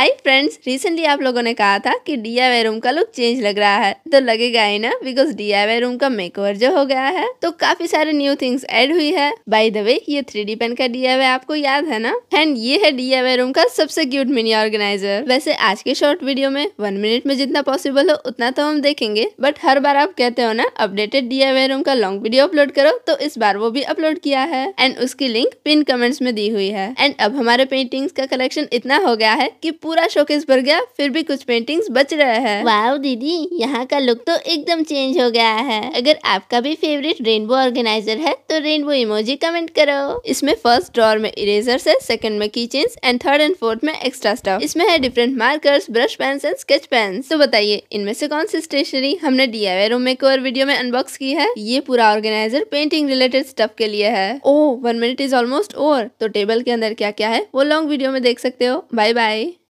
hi friends recently आप लोगों ने कहा था कि डी रूम का लुक चेंज लग रहा है तो लगेगा ही ना बिकॉज डी रूम का मेकओवर जो हो गया है तो काफी सारे न्यू थिंग्स ऐड हुई है बाय द वे ये थ्री डी पेन का डी आपको याद है ना एंड ये है डी रूम का सबसे क्यूट मिनी ऑर्गेनाइजर वैसे आज के शॉर्ट वीडियो में वन मिनट में जितना पॉसिबल हो उतना तो हम देखेंगे बट हर बार आप कहते हो ना अपडेटेड डी रूम का लॉन्ग वीडियो अपलोड करो तो इस बार वो भी अपलोड किया है एंड उसकी लिंक पिन कमेंट्स में दी हुई है एंड अब हमारे पेंटिंग्स का कलेक्शन इतना हो गया है की पूरा शोकेस भर गया फिर भी कुछ पेंटिंग्स बच रहा है वाह दीदी यहाँ का लुक तो एकदम चेंज हो गया है अगर आपका भी फेवरेट रेनबो ऑर्गेनाइजर है तो रेनबो इमोजी कमेंट करो इसमें फर्स्ट ड्रॉर में इरेजर है सेकंड में key chains and third and fourth में एक्स्ट्रा स्टफ इसमें है different markers brush pens and sketch pens तो बताइए इनमें से कौन सी स्टेशनरी हमने डी रूम में और वीडियो में अनबॉक्स की है ये पूरा ऑर्गेनाइजर पेंटिंग रिलेटेड स्टफ के लिए है oh one minute is almost over तो टेबल के अंदर क्या क्या है वो लॉन्ग वीडियो में देख सकते हो बाय बाय